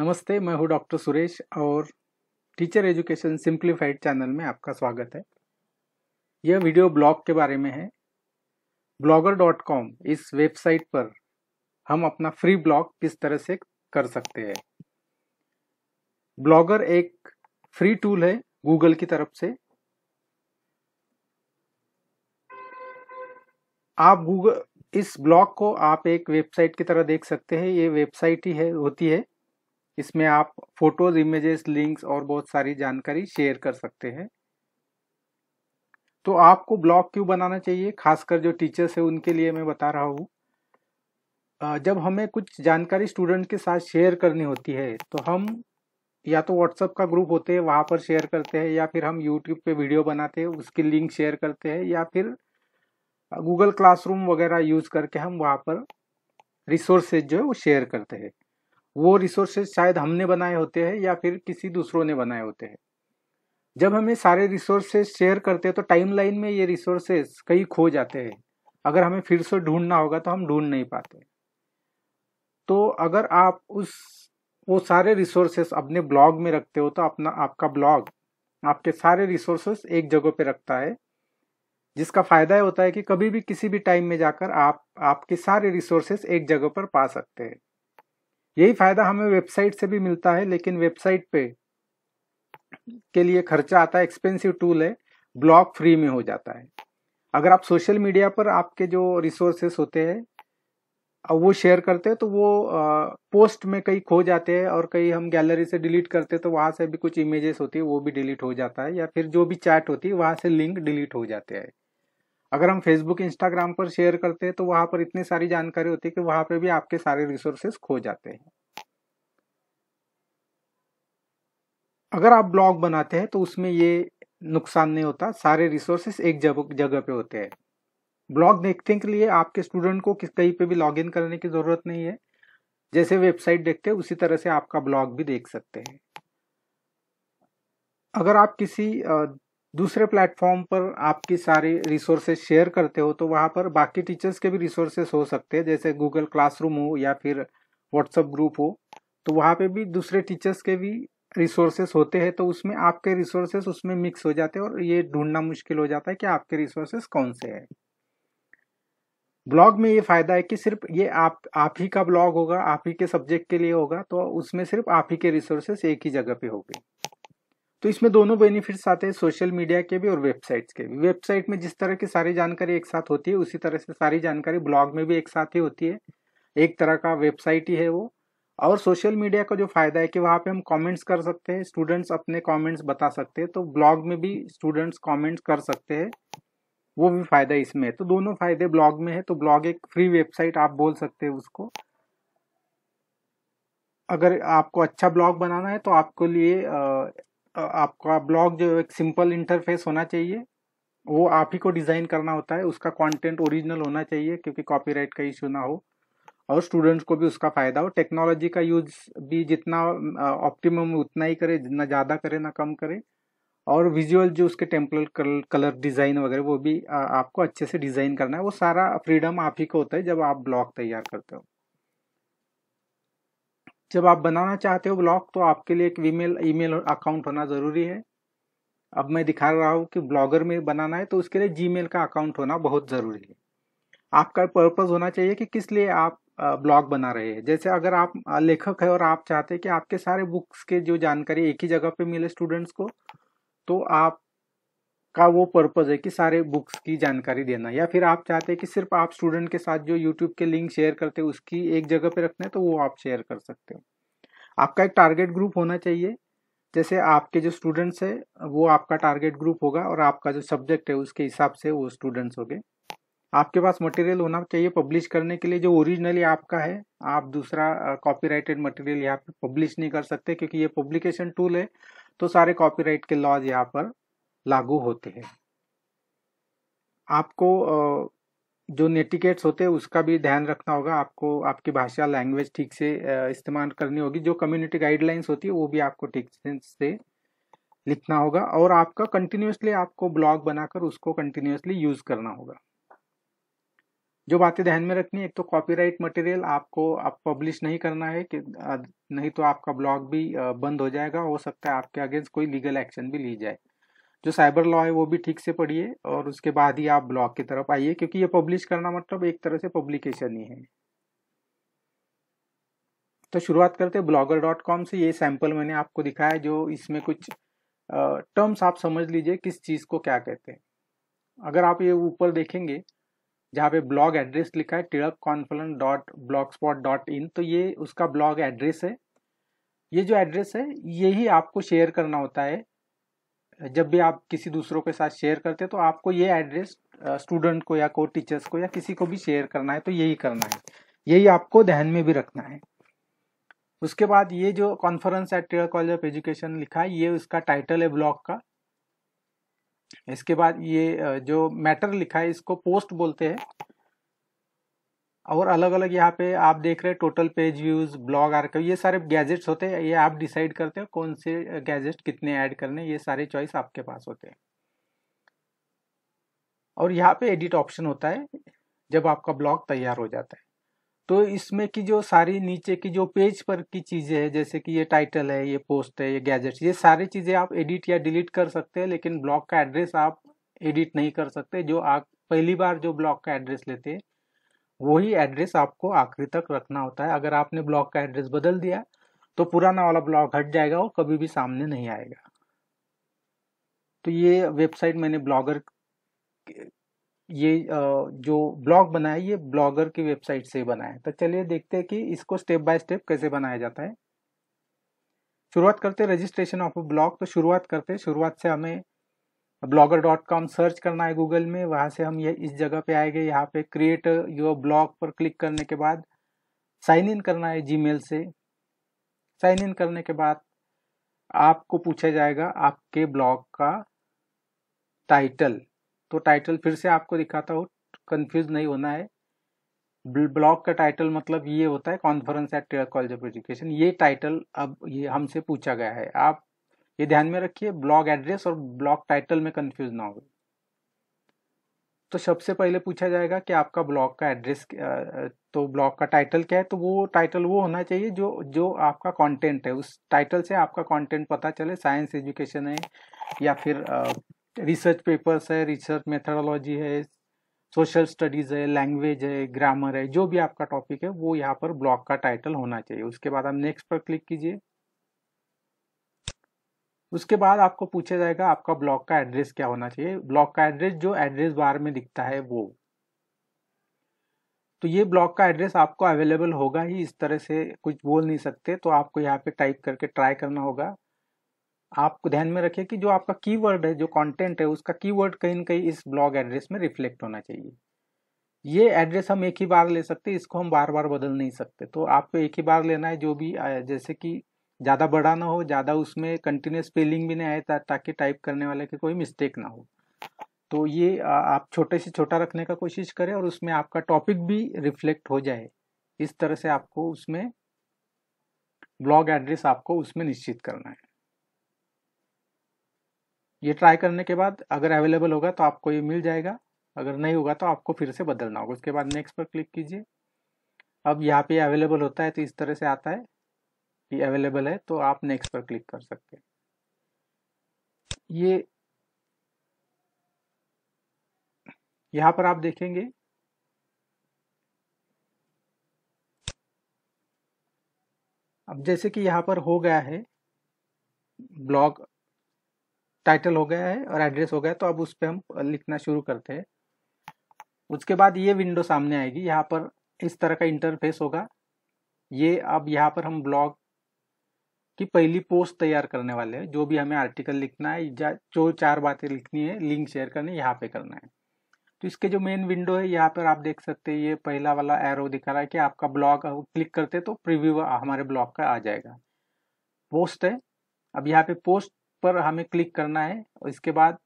नमस्ते मैं हूँ डॉक्टर सुरेश और टीचर एजुकेशन सिंप्लीफाइड चैनल में आपका स्वागत है यह वीडियो ब्लॉग के बारे में है ब्लॉगर डॉट कॉम इस वेबसाइट पर हम अपना फ्री ब्लॉग किस तरह से कर सकते हैं ब्लॉगर एक फ्री टूल है गूगल की तरफ से आप गूगल इस ब्लॉग को आप एक वेबसाइट की तरह देख सकते हैं ये वेबसाइट ही है होती है इसमें आप फोटोज इमेजेस लिंक्स और बहुत सारी जानकारी शेयर कर सकते हैं तो आपको ब्लॉग क्यों बनाना चाहिए खासकर जो टीचर्स है उनके लिए मैं बता रहा हूँ जब हमें कुछ जानकारी स्टूडेंट के साथ शेयर करनी होती है तो हम या तो व्हाट्सअप का ग्रुप होते हैं वहाँ पर शेयर करते हैं या फिर हम यूट्यूब पे वीडियो बनाते हैं उसकी लिंक शेयर करते हैं या फिर गूगल क्लासरूम वगैरह यूज़ करके हम वहाँ पर रिसोर्सेज जो है वो शेयर करते हैं वो रिसोर्सेज शायद हमने बनाए होते हैं या फिर किसी दूसरों ने बनाए होते हैं जब हमें सारे रिसोर्सेज शेयर करते हैं तो टाइमलाइन में ये रिसोर्सेज कहीं खो जाते हैं अगर हमें फिर से ढूंढना होगा तो हम ढूंढ नहीं पाते तो अगर आप उस वो सारे रिसोर्सेस अपने ब्लॉग में रखते हो तो अपना आपका ब्लॉग आपके सारे रिसोर्सेस एक जगह पे रखता है जिसका फायदा होता है कि कभी भी किसी भी टाइम में जाकर आप आपके सारे रिसोर्सेस एक जगह पर पा सकते हैं यही फायदा हमें वेबसाइट से भी मिलता है लेकिन वेबसाइट पे के लिए खर्चा आता है एक्सपेंसिव टूल है ब्लॉग फ्री में हो जाता है अगर आप सोशल मीडिया पर आपके जो रिसोर्सेस होते हैं वो शेयर करते हैं तो वो पोस्ट में कहीं खो जाते हैं और कहीं हम गैलरी से डिलीट करते हैं तो वहाँ से भी कुछ इमेजेस होती है वो भी डिलीट हो जाता है या फिर जो भी चैट होती है वहाँ से लिंक डिलीट हो जाते हैं अगर हम फेसबुक इंस्टाग्राम पर शेयर करते हैं तो वहां पर इतनी सारी जानकारी होती है कि वहां पर भी आपके सारे रिसोर्सेस खो जाते हैं अगर आप ब्लॉग बनाते हैं तो उसमें ये नुकसान नहीं होता सारे रिसोर्सेस एक जगह पे होते हैं ब्लॉग देखने के लिए आपके स्टूडेंट को किस कहीं पे भी लॉगिन करने की ज़रूरत नहीं है जैसे वेबसाइट देखते हैं उसी तरह से आपका ब्लॉग भी देख सकते हैं अगर आप किसी दूसरे प्लेटफॉर्म पर आपकी सारी रिसोर्सेज शेयर करते हो तो वहाँ पर बाकी टीचर्स के भी रिसोर्सेस हो सकते हैं जैसे गूगल क्लासरूम हो या फिर व्हाट्सअप ग्रुप हो तो वहाँ पे भी दूसरे टीचर्स के भी रिसोर्सेस होते हैं तो उसमें आपके रिसोर्सेस उसमें मिक्स हो जाते हैं और ये ढूंढना मुश्किल हो जाता है कि आपके रिसोर्सेस कौन से हैं ब्लॉग में ये फायदा है कि सिर्फ ये आप आप ही का ब्लॉग होगा आप ही के सब्जेक्ट के लिए होगा तो उसमें सिर्फ आप ही के रिसोर्सेस एक ही जगह पे होंगे तो इसमें दोनों बेनिफिट्स आते हैं सोशल मीडिया के भी और वेबसाइट्स के भी वेबसाइट में जिस तरह की सारी जानकारी एक साथ होती है उसी तरह से सारी जानकारी ब्लॉग में भी एक साथ ही होती है एक तरह का वेबसाइट ही है वो और सोशल मीडिया का जो फायदा है कि वहाँ पे हम कमेंट्स कर सकते हैं स्टूडेंट्स अपने कमेंट्स बता सकते हैं तो ब्लॉग में भी स्टूडेंट्स कमेंट्स कर सकते हैं वो भी फायदा इसमें है तो दोनों फायदे ब्लॉग में है तो ब्लॉग एक फ्री वेबसाइट आप बोल सकते हैं उसको अगर आपको अच्छा ब्लॉग बनाना है तो आपको लिए आपका ब्लॉग जो एक सिंपल इंटरफेस होना चाहिए वो आप ही को डिज़ाइन करना होता है उसका कंटेंट ओरिजिनल होना चाहिए क्योंकि कॉपीराइट का इशू ना हो और स्टूडेंट्स को भी उसका फ़ायदा हो टेक्नोलॉजी का यूज भी जितना ऑप्टिमम उतना ही करे जितना ज़्यादा करे ना कम करे और विजुअल जो उसके टेम्पल कलर डिज़ाइन वगैरह वो भी आपको अच्छे से डिज़ाइन करना है वो सारा फ्रीडम आप ही को होता है जब आप ब्लॉग तैयार करते हो जब आप बनाना चाहते हो ब्लॉग तो आपके लिए एक ईमेल ईमेल अकाउंट होना ज़रूरी है अब मैं दिखा रहा हूँ कि ब्लॉगर में बनाना है तो उसके लिए जीमेल का अकाउंट होना बहुत ज़रूरी है आपका पर्पज़ होना चाहिए कि किस लिए आप ब्लॉग बना रहे हैं जैसे अगर आप लेखक है और आप चाहते हैं कि आपके सारे बुक्स के जो जानकारी एक ही जगह पे मिले स्टूडेंट्स को तो आप का वो पर्पज़ है कि सारे बुक्स की जानकारी देना या फिर आप चाहते हैं कि सिर्फ आप स्टूडेंट के साथ जो यूट्यूब के लिंक शेयर करते हैं उसकी एक जगह पे रखना है तो वो आप शेयर कर सकते हो आपका एक टारगेट ग्रुप होना चाहिए जैसे आपके जो स्टूडेंट्स है वो आपका टारगेट ग्रुप होगा और आपका जो सब्जेक्ट है उसके हिसाब से वो स्टूडेंट्स हो गए आपके पास मटेरियल होना चाहिए पब्लिश करने के लिए जो ओरिजिनली आपका है आप दूसरा कॉपीराइटेड मटेरियल यहाँ पे पब्लिश नहीं कर सकते क्योंकि ये पब्लिकेशन टूल है तो सारे कॉपीराइट के लॉज यहाँ पर लागू होते हैं आपको जो नेटिकेट्स होते हैं उसका भी ध्यान रखना होगा आपको आपकी भाषा लैंग्वेज ठीक से इस्तेमाल करनी होगी जो कम्युनिटी गाइडलाइंस होती है वो भी आपको ठीक से लिखना होगा और आपका कंटिन्यूसली आपको ब्लॉग बनाकर उसको कंटिन्यूसली यूज़ करना होगा जो बातें ध्यान में रखनी है एक तो कॉपीराइट मटेरियल आपको आप पब्लिश नहीं करना है कि नहीं तो आपका ब्लॉग भी बंद हो जाएगा हो सकता है आपके अगेंस्ट कोई लीगल एक्शन भी ली जाए जो साइबर लॉ है वो भी ठीक से पढ़िए और उसके बाद ही आप ब्लॉग की तरफ आइए क्योंकि ये पब्लिश करना मतलब एक तरह से पब्लिकेशन ही है तो शुरुआत करते हैं ब्लॉगर डॉट कॉम से ये सैम्पल मैंने आपको दिखाया है जो इसमें कुछ टर्म्स आप समझ लीजिए किस चीज़ को क्या कहते हैं अगर आप ये ऊपर देखेंगे जहाँ पे ब्लॉग एड्रेस लिखा है टिड़क कॉन्फलन dot blogspot dot in तो ये उसका ब्लॉग एड्रेस है ये जो एड्रेस है यही आपको शेयर करना होता है जब भी आप किसी दूसरों के साथ शेयर करते हैं तो आपको ये एड्रेस स्टूडेंट को या को टीचर्स को या किसी को भी शेयर करना है तो यही करना है यही आपको ध्यान में भी रखना है उसके बाद ये जो कॉन्फ्रेंस एट टेयर कॉलेज ऑफ एजुकेशन लिखा है ये उसका टाइटल है ब्लॉग का इसके बाद ये जो मैटर लिखा है इसको पोस्ट बोलते हैं और अलग अलग यहाँ पे आप देख रहे हैं टोटल पेज व्यूज ब्लॉग आर ये सारे गैजेट्स होते हैं ये आप डिसाइड करते हो कौन से गैजेट कितने ऐड करने ये सारे चॉइस आपके पास होते हैं और यहाँ पे एडिट ऑप्शन होता है जब आपका ब्लॉग तैयार हो जाता है तो इसमें की जो सारी नीचे की जो पेज पर की चीज़ें हैं जैसे कि ये टाइटल है ये पोस्ट है ये गैजेट्स ये सारी चीज़ें आप एडिट या डिलीट कर सकते हैं लेकिन ब्लॉग का एड्रेस आप एडिट नहीं कर सकते जो आप पहली बार जो ब्लॉग का एड्रेस लेते हैं वही एड्रेस आपको आखिरी तक रखना होता है अगर आपने ब्लॉक का एड्रेस बदल दिया तो पुराना वाला ब्लॉक हट जाएगा वो कभी भी सामने नहीं आएगा तो ये वेबसाइट मैंने ब्लॉगर ये जो ब्लॉग बनाया ये ब्लॉगर की वेबसाइट से बनाया तो चलिए देखते हैं कि इसको स्टेप बाय स्टेप कैसे बनाया जाता है शुरुआत करते रजिस्ट्रेशन ऑफ अ ब्लॉग तो शुरुआत करते शुरुआत से हमें ब्लॉगर डॉट कॉम सर्च करना है गूगल में वहाँ से हम ये इस जगह पे आएंगे यहाँ पे क्रिएट योर ब्लॉग पर क्लिक करने के बाद साइन इन करना है जी से साइन इन करने के बाद आपको पूछा जाएगा आपके ब्लॉग का टाइटल तो टाइटल फिर से आपको दिखाता हूँ कंफ्यूज नहीं होना है ब्लॉग का टाइटल मतलब ये होता है conference at college of education ये टाइटल अब ये हमसे पूछा गया है आप ये ध्यान में रखिए ब्लॉग एड्रेस और ब्लॉग टाइटल में कंफ्यूज ना हो तो सबसे पहले पूछा जाएगा कि आपका ब्लॉग का एड्रेस तो ब्लॉग का टाइटल क्या है तो वो टाइटल वो होना चाहिए जो जो आपका कंटेंट है उस टाइटल से आपका कंटेंट पता चले साइंस एजुकेशन है या फिर रिसर्च पेपर्स है रिसर्च मेथडोलॉजी है सोशल स्टडीज़ है लैंग्वेज है ग्रामर है जो भी आपका टॉपिक है वो यहाँ पर ब्लॉग का टाइटल होना चाहिए उसके बाद आप नेक्स्ट पर क्लिक कीजिए उसके बाद आपको पूछा जाएगा आपका ब्लॉक का एड्रेस क्या होना चाहिए ब्लॉक का एड्रेस जो एड्रेस बार में दिखता है वो तो ये ब्लॉक का एड्रेस आपको अवेलेबल होगा ही इस तरह से कुछ बोल नहीं सकते तो आपको यहाँ पे टाइप करके ट्राई करना होगा आपको ध्यान में रखिए कि जो आपका कीवर्ड है जो कंटेंट है उसका कीवर्ड कहीं ना कहीं इस ब्लॉग एड्रेस में रिफ्लेक्ट होना चाहिए ये एड्रेस हम एक ही बार ले सकते इसको हम बार बार बदल नहीं सकते तो आपको एक ही बार लेना है जो भी जैसे कि ज़्यादा बड़ा ना हो ज़्यादा उसमें कंटिन्यूस स्पेलिंग भी नहीं आए ता, ताकि टाइप करने वाले की कोई मिस्टेक ना हो तो ये आप छोटे से छोटा रखने का कोशिश करें और उसमें आपका टॉपिक भी रिफ्लेक्ट हो जाए इस तरह से आपको उसमें ब्लॉग एड्रेस आपको उसमें निश्चित करना है ये ट्राई करने के बाद अगर अवेलेबल होगा तो आपको ये मिल जाएगा अगर नहीं होगा तो आपको फिर से बदलना होगा उसके बाद नेक्स्ट पर क्लिक कीजिए अब यहाँ पे अवेलेबल होता है तो इस तरह से आता है भी अवेलेबल है तो आप नेक्स्ट पर क्लिक कर सकते हैं ये यहाँ पर आप देखेंगे अब जैसे कि यहाँ पर हो गया है ब्लॉग टाइटल हो गया है और एड्रेस हो गया है तो अब उस पर हम लिखना शुरू करते हैं उसके बाद ये विंडो सामने आएगी यहाँ पर इस तरह का इंटरफेस होगा ये अब यहाँ पर हम ब्लॉग की पहली पोस्ट तैयार करने वाले हैं जो भी हमें आर्टिकल लिखना है जो चार बातें लिखनी है लिंक शेयर करनी है यहाँ पे करना है तो इसके जो मेन विंडो है यहाँ पर आप देख सकते हैं ये पहला वाला एरो दिखा रहा है कि आपका ब्लॉग क्लिक करते तो प्रिव्यू हमारे ब्लॉग का आ जाएगा पोस्ट है अब यहाँ पे पोस्ट पर हमें क्लिक करना है और इसके बाद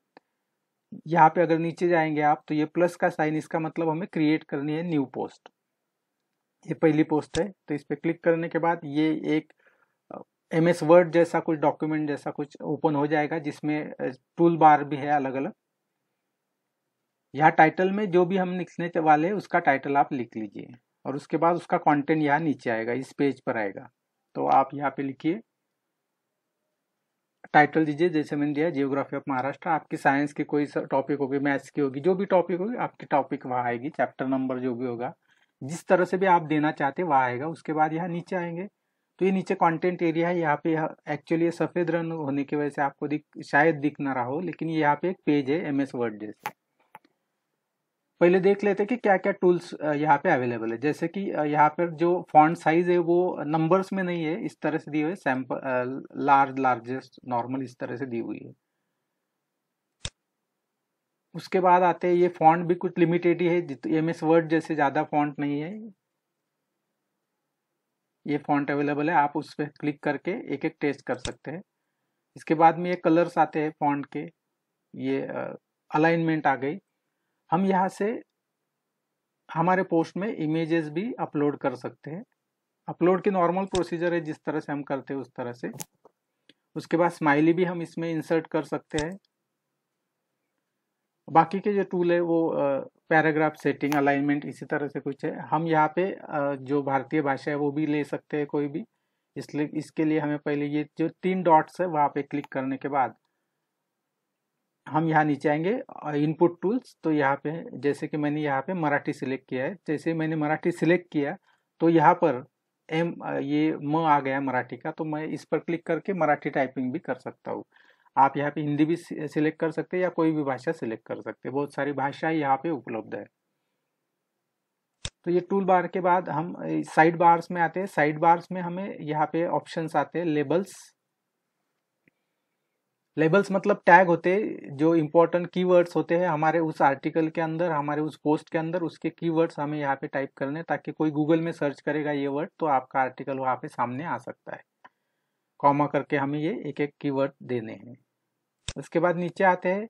यहाँ पे अगर नीचे जाएंगे आप तो ये प्लस का साइन इसका मतलब हमें क्रिएट करनी है न्यू पोस्ट ये पहली पोस्ट है तो इस पर क्लिक करने के बाद ये एक एम एस वर्ड जैसा कुछ डॉक्यूमेंट जैसा कुछ ओपन हो जाएगा जिसमें टूल बार भी है अलग अलग यहाँ टाइटल में जो भी हम लिखने वाले हैं उसका टाइटल आप लिख लीजिए और उसके बाद उसका कंटेंट यहाँ नीचे आएगा इस पेज पर आएगा तो आप यहाँ पे लिखिए टाइटल दीजिए जैसे मैंने दिया जियोग्राफी ऑफ महाराष्ट्र आपकी साइंस की कोई टॉपिक होगी मैथ्स की होगी जो भी टॉपिक होगी आपकी टॉपिक वहाँ आएगी चैप्टर नंबर जो भी होगा जिस तरह से भी आप देना चाहते वहाँ आएगा उसके बाद यहाँ नीचे आएंगे तो ये नीचे कंटेंट एरिया है यहाँ पे एक्चुअली ये सफ़ेद रंग होने की वजह से आपको दिख शायद दिख ना रहा हो लेकिन यहाँ पे एक पेज है एम एस वर्ड जैसे पहले देख लेते कि क्या क्या टूल्स यहाँ पे अवेलेबल है जैसे कि यहाँ पर जो फॉन्ट साइज है वो नंबर्स में नहीं है इस तरह से दी हुई सैम्पल लार्ज लार्जेस्ट नॉर्मल इस तरह से दी हुई है उसके बाद आते हैं ये फॉन्ट भी कुछ लिमिटेड ही है एम एस वर्ड जैसे ज़्यादा फॉन्ट नहीं है ये फॉन्ट अवेलेबल है आप उस पर क्लिक करके एक एक टेस्ट कर सकते हैं इसके बाद में ये कलर्स आते हैं फॉन्ट के ये अलाइनमेंट आ गई हम यहाँ से हमारे पोस्ट में इमेजेस भी अपलोड कर सकते हैं अपलोड की नॉर्मल प्रोसीजर है जिस तरह से हम करते हैं उस तरह से उसके बाद स्माइली भी हम इसमें इंसर्ट कर सकते हैं बाकी के जो टूल है वो पैराग्राफ सेटिंग अलाइनमेंट इसी तरह से कुछ है हम यहाँ पे जो भारतीय भाषा है वो भी ले सकते हैं कोई भी इसलिए इसके लिए हमें पहले ये जो तीन डॉट्स है वहाँ पे क्लिक करने के बाद हम यहाँ नीचे आएंगे इनपुट टूल्स तो यहाँ पे जैसे कि मैंने यहाँ पे मराठी सिलेक्ट किया है जैसे मैंने मराठी सिलेक्ट किया तो यहाँ पर एम ये म आ गया मराठी का तो मैं इस पर क्लिक करके मराठी टाइपिंग भी कर सकता हूँ आप यहाँ पे हिंदी भी सिलेक्ट कर सकते हैं या कोई भी भाषा सिलेक्ट कर सकते हैं बहुत सारी भाषाएं यहाँ पे उपलब्ध है तो ये टूल बार के बाद हम साइड बार्स में आते हैं साइड बार्स में हमें यहाँ पे ऑप्शंस आते हैं लेबल्स लेबल्स मतलब टैग होते हैं जो इम्पोर्टेंट कीवर्ड्स होते हैं हमारे उस आर्टिकल के अंदर हमारे उस पोस्ट के अंदर उसके कीवर्ड्स हमें यहाँ पे टाइप करने ताकि कोई गूगल में सर्च करेगा ये वर्ड तो आपका आर्टिकल वहाँ पे सामने आ सकता है कॉमा करके हमें ये एक एक कीवर्ड देने हैं उसके बाद नीचे आते हैं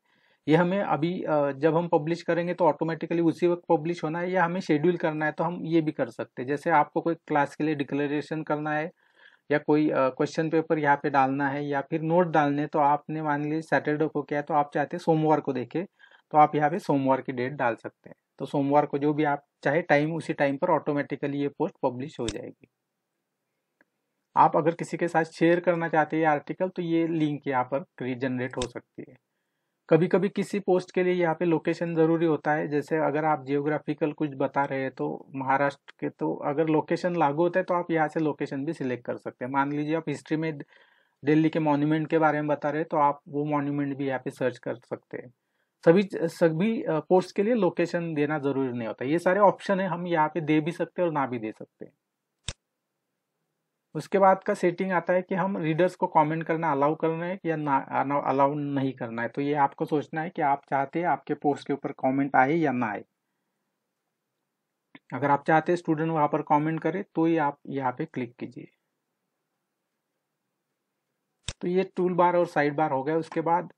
ये हमें अभी जब हम पब्लिश करेंगे तो ऑटोमेटिकली उसी वक्त पब्लिश होना है या हमें शेड्यूल करना है तो हम ये भी कर सकते हैं जैसे आपको कोई क्लास के लिए डिक्लेरेशन करना है या कोई क्वेश्चन पेपर यहाँ पे डालना है या फिर नोट डालने तो आपने मान लीजिए सैटरडे को किया तो आप चाहते हैं सोमवार को देखे तो आप यहाँ पे सोमवार की डेट डाल सकते हैं तो सोमवार को जो भी आप चाहे टाइम उसी टाइम पर ऑटोमेटिकली ये पोस्ट पब्लिश हो जाएगी आप अगर किसी के साथ शेयर करना चाहते हैं आर्टिकल तो ये लिंक यहाँ पर जनरेट हो सकती है कभी कभी किसी पोस्ट के लिए यहाँ पे लोकेशन ज़रूरी होता है जैसे अगर आप जियोग्राफिकल कुछ बता रहे हैं तो महाराष्ट्र के तो अगर लोकेशन लागू होता है तो आप यहाँ से लोकेशन भी सिलेक्ट कर सकते हैं मान लीजिए आप हिस्ट्री में दिल्ली के मॉन्यूमेंट के बारे में बता रहे हैं तो आप वो मॉन्यूमेंट भी यहाँ पे सर्च कर सकते हैं सभी सभी पोस्ट के लिए लोकेशन देना ज़रूरी नहीं होता ये सारे ऑप्शन है हम यहाँ पे दे भी सकते हैं और ना भी दे सकते हैं उसके बाद का सेटिंग आता है कि हम रीडर्स को कमेंट करना अलाउ करना है या ना अलाउ नहीं करना है तो ये आपको सोचना है कि आप चाहते हैं आपके पोस्ट के ऊपर कमेंट आए या ना आए अगर आप चाहते हैं स्टूडेंट वहां पर कमेंट करे तो ये आप यहाँ पे क्लिक कीजिए तो ये टूल बार और साइड बार हो गया उसके बाद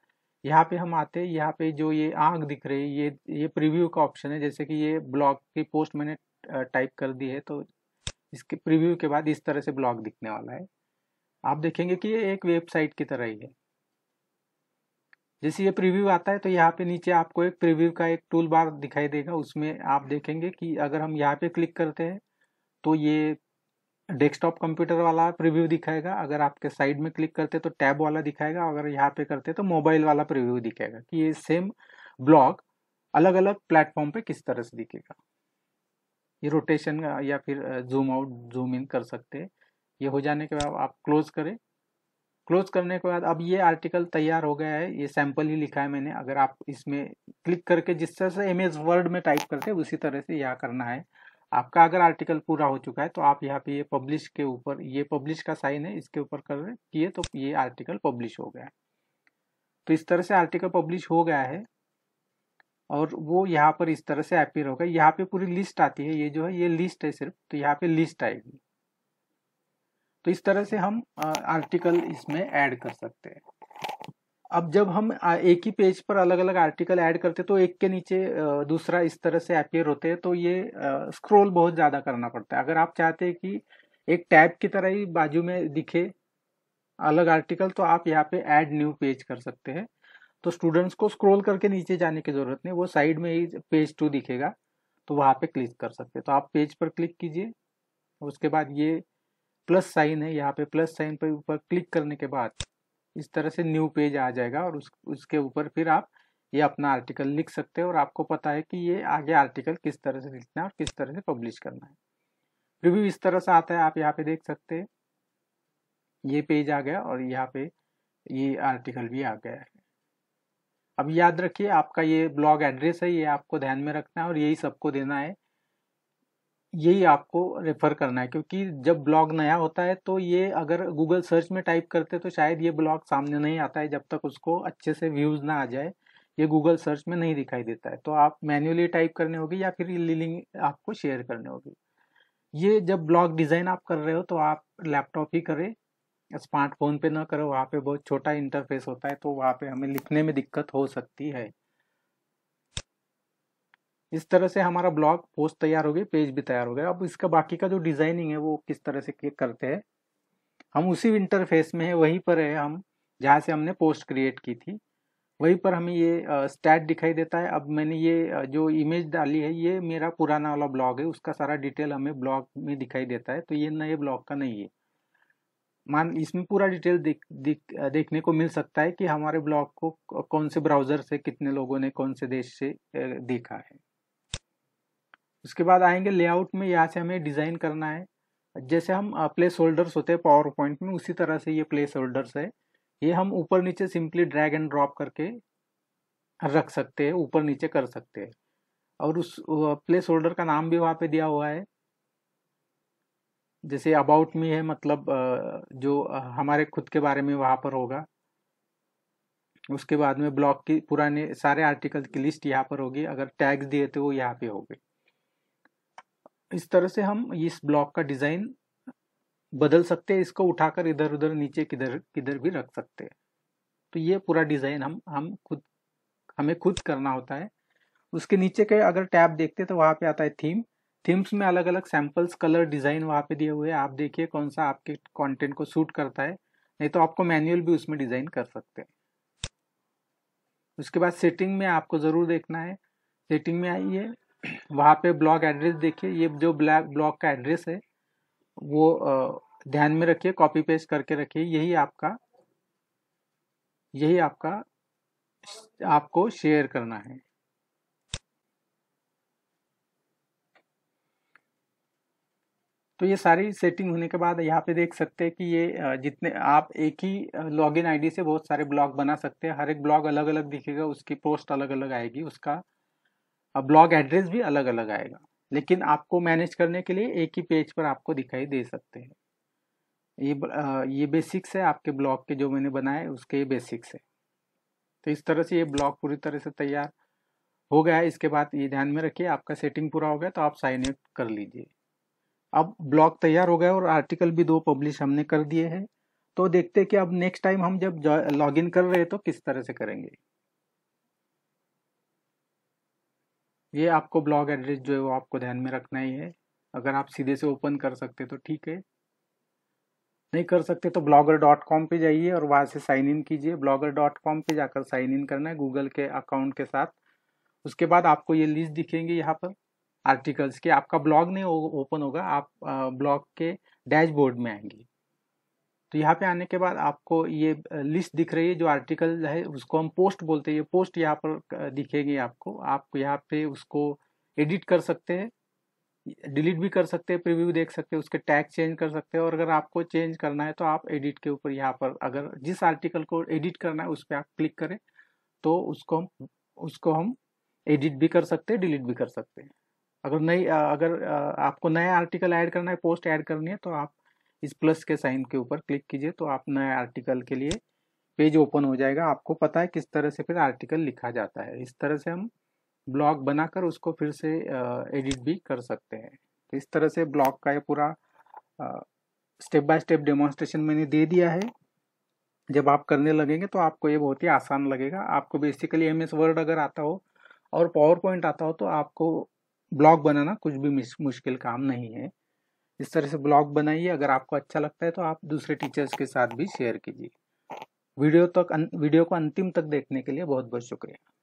यहाँ पे हम आते हैं यहाँ पे जो ये आँख दिख रही है ये ये प्रिव्यू का ऑप्शन है जैसे कि ये ब्लॉग की पोस्ट मैंने टाइप कर दी है तो इसके प्रीव्यू के बाद इस तरह से ब्लॉग दिखने वाला है आप देखेंगे कि ये एक वेबसाइट की तरह ही है जैसे ये प्रीव्यू आता है तो यहाँ पे नीचे आपको एक प्रीव्यू का एक टूल बार दिखाई देगा उसमें आप देखेंगे कि अगर हम यहाँ पे क्लिक करते हैं तो ये डेस्कटॉप कंप्यूटर वाला प्रीव्यू दिखाएगा अगर आपके साइड में क्लिक करते तो टैब वाला दिखाएगा अगर यहाँ पे करते तो मोबाइल वाला प्रिव्यू दिखाएगा कि ये सेम ब्लॉग अलग अलग प्लेटफॉर्म पे किस तरह से दिखेगा ये रोटेशन या फिर जूम आउट जूम इन कर सकते हैं ये हो जाने के बाद आप क्लोज करें क्लोज करने के बाद अब ये आर्टिकल तैयार हो गया है ये सैम्पल ही लिखा है मैंने अगर आप इसमें क्लिक करके जिस तरह से इमेज वर्ड में टाइप करते हैं उसी तरह से यह करना है आपका अगर आर्टिकल पूरा हो चुका है तो आप यहाँ पे ये पब्लिश के ऊपर ये पब्लिश का साइन है इसके ऊपर कर रहे किए तो ये आर्टिकल पब्लिश हो गया है तो इस तरह से आर्टिकल पब्लिश हो गया है और वो यहाँ पर इस तरह से अपीयर होगा यहाँ पे पूरी लिस्ट आती है ये जो है ये लिस्ट है सिर्फ तो यहाँ पे लिस्ट आएगी तो इस तरह से हम आर्टिकल इसमें ऐड कर सकते हैं अब जब हम एक ही पेज पर अलग अलग आर्टिकल ऐड करते हैं तो एक के नीचे दूसरा इस तरह से अपीयर होते हैं तो ये स्क्रोल बहुत ज़्यादा करना पड़ता है अगर आप चाहते हैं कि एक टैब की तरह ही बाजू में दिखे अलग आर्टिकल तो आप यहाँ पे ऐड न्यू पेज कर सकते हैं तो स्टूडेंट्स को स्क्रोल करके नीचे जाने की ज़रूरत नहीं वो साइड में ही पेज टू दिखेगा तो वहाँ पे क्लिक कर सकते हैं तो आप पेज पर क्लिक कीजिए उसके बाद ये प्लस साइन है यहाँ पे प्लस साइन पर ऊपर क्लिक करने के बाद इस तरह से न्यू पेज आ जाएगा और उस उसके ऊपर फिर आप ये अपना आर्टिकल लिख सकते हैं और आपको पता है कि ये आगे आर्टिकल किस तरह से लिखना है और किस तरह से पब्लिश करना है रिव्यू इस तरह से आता है आप यहाँ पे देख सकते हैं ये पेज आ गया और यहाँ पे ये आर्टिकल भी आ गया है अब याद रखिए आपका ये ब्लॉग एड्रेस है ये आपको ध्यान में रखना है और यही सबको देना है यही आपको रेफर करना है क्योंकि जब ब्लॉग नया होता है तो ये अगर गूगल सर्च में टाइप करते तो शायद ये ब्लॉग सामने नहीं आता है जब तक उसको अच्छे से व्यूज़ ना आ जाए ये गूगल सर्च में नहीं दिखाई देता है तो आप मैन्युअली टाइप करने होगी या फिर लिंक आपको शेयर करने होगी ये जब ब्लॉग डिज़ाइन आप कर रहे हो तो आप लैपटॉप ही करें स्मार्टफोन पे ना करो वहाँ पे बहुत छोटा इंटरफेस होता है तो वहाँ पे हमें लिखने में दिक्कत हो सकती है इस तरह से हमारा ब्लॉग पोस्ट तैयार हो गया पेज भी तैयार हो गया अब इसका बाकी का जो डिज़ाइनिंग है वो किस तरह से करते हैं हम उसी इंटरफेस में है वहीं पर है हम जहाँ से हमने पोस्ट क्रिएट की थी वहीं पर हमें ये स्टैट दिखाई देता है अब मैंने ये जो इमेज डाली है ये मेरा पुराना वाला ब्लॉग है उसका सारा डिटेल हमें ब्लॉग में दिखाई देता है तो ये नए ब्लॉग का नहीं है मान इसमें पूरा डिटेल देख, देख, देखने को मिल सकता है कि हमारे ब्लॉग को कौन से ब्राउजर से कितने लोगों ने कौन से देश से देखा है उसके बाद आएंगे लेआउट में यहाँ से हमें डिज़ाइन करना है जैसे हम प्लेस होल्डर्स होते हैं पावर पॉइंट में उसी तरह से ये प्लेस होल्डर्स है ये हम ऊपर नीचे सिंपली ड्रैग एंड ड्रॉप करके रख सकते हैं ऊपर नीचे कर सकते हैं और उस प्लेस होल्डर का नाम भी वहाँ पे दिया हुआ है जैसे अबाउट मी है मतलब जो हमारे खुद के बारे में वहाँ पर होगा उसके बाद में ब्लॉग की पुराने सारे आर्टिकल की लिस्ट यहाँ पर होगी अगर टैग्स दिए थे तो वो यहाँ पे होगी इस तरह से हम इस ब्लॉक का डिज़ाइन बदल सकते हैं इसको उठाकर इधर उधर नीचे किधर किधर भी रख सकते हैं तो ये पूरा डिज़ाइन हम हम खुद हमें खुद करना होता है उसके नीचे के अगर टैब देखते हैं तो वहाँ पे आता है थीम थीम्स में अलग अलग सैम्पल्स कलर डिज़ाइन वहाँ पे दिए हुए हैं आप देखिए कौन सा आपके कंटेंट को सूट करता है नहीं तो आपको मैनुअल भी उसमें डिज़ाइन कर सकते हैं उसके बाद सेटिंग में आपको ज़रूर देखना है सेटिंग में आइए वहाँ पे ब्लॉक एड्रेस देखिए ये जो ब्लैक ब्लॉक का एड्रेस है वो ध्यान में रखिए कॉपी पेस्ट करके रखिए यही आपका यही आपका आपको शेयर करना है तो ये सारी सेटिंग होने के बाद यहाँ पे देख सकते हैं कि ये जितने आप एक ही लॉगिन आईडी से बहुत सारे ब्लॉग बना सकते हैं हर एक ब्लॉग अलग अलग दिखेगा उसकी पोस्ट अलग अलग आएगी उसका ब्लॉग एड्रेस भी अलग अलग आएगा लेकिन आपको मैनेज करने के लिए एक ही पेज पर आपको दिखाई दे सकते हैं ये ये बेसिक्स है आपके ब्लॉग के जो मैंने बनाए उसके ये बेसिक्स है तो इस तरह से ये ब्लॉग पूरी तरह से तैयार हो गया है इसके बाद ये ध्यान में रखिए आपका सेटिंग पूरा हो गया तो आप साइन इन कर लीजिए अब ब्लॉग तैयार हो गया और आर्टिकल भी दो पब्लिश हमने कर दिए हैं तो देखते हैं कि अब नेक्स्ट टाइम हम जब लॉग इन कर रहे हैं तो किस तरह से करेंगे ये आपको ब्लॉग एड्रेस जो है वो आपको ध्यान में रखना ही है अगर आप सीधे से ओपन कर सकते तो ठीक है नहीं कर सकते तो ब्लॉगर डॉट कॉम पर जाइए और वहाँ से साइन इन कीजिए ब्लॉगर डॉट कॉम पर जाकर साइन इन करना है गूगल के अकाउंट के साथ उसके बाद आपको ये लिस्ट दिखेंगे यहाँ पर आर्टिकल्स के आपका ब्लॉग नहीं ओपन होगा आप ब्लॉग के डैशबोर्ड में आएंगे तो यहाँ पे आने के बाद आपको ये लिस्ट दिख रही है जो आर्टिकल है उसको हम पोस्ट बोलते हैं पोस्ट यहाँ पर दिखेगी आपको आप यहाँ पे उसको एडिट कर सकते हैं डिलीट भी कर सकते हैं प्रीव्यू देख सकते हैं उसके टैग चेंज कर सकते हैं और अगर आपको चेंज करना है तो आप एडिट के ऊपर यहाँ पर अगर जिस आर्टिकल को एडिट करना है उस पर आप क्लिक करें तो उसको हम उसको हम एडिट भी कर सकते हैं डिलीट भी कर सकते हैं अगर नई अगर आपको नया आर्टिकल ऐड करना है पोस्ट ऐड करनी है तो आप इस प्लस के साइन के ऊपर क्लिक कीजिए तो आप नए आर्टिकल के लिए पेज ओपन हो जाएगा आपको पता है किस तरह से फिर आर्टिकल लिखा जाता है इस तरह से हम ब्लॉग बनाकर उसको फिर से एडिट भी कर सकते हैं तो इस तरह से ब्लॉग का ये पूरा स्टेप बाय स्टेप डेमोन्स्ट्रेशन मैंने दे दिया है जब आप करने लगेंगे तो आपको ये बहुत ही आसान लगेगा आपको बेसिकली एम एस वर्ड अगर आता हो और पावर पॉइंट आता हो तो आपको ब्लॉग बनाना कुछ भी मुश्किल काम नहीं है इस तरह से ब्लॉग बनाइए अगर आपको अच्छा लगता है तो आप दूसरे टीचर्स के साथ भी शेयर कीजिए वीडियो तक तो, वीडियो को अंतिम तक देखने के लिए बहुत बहुत शुक्रिया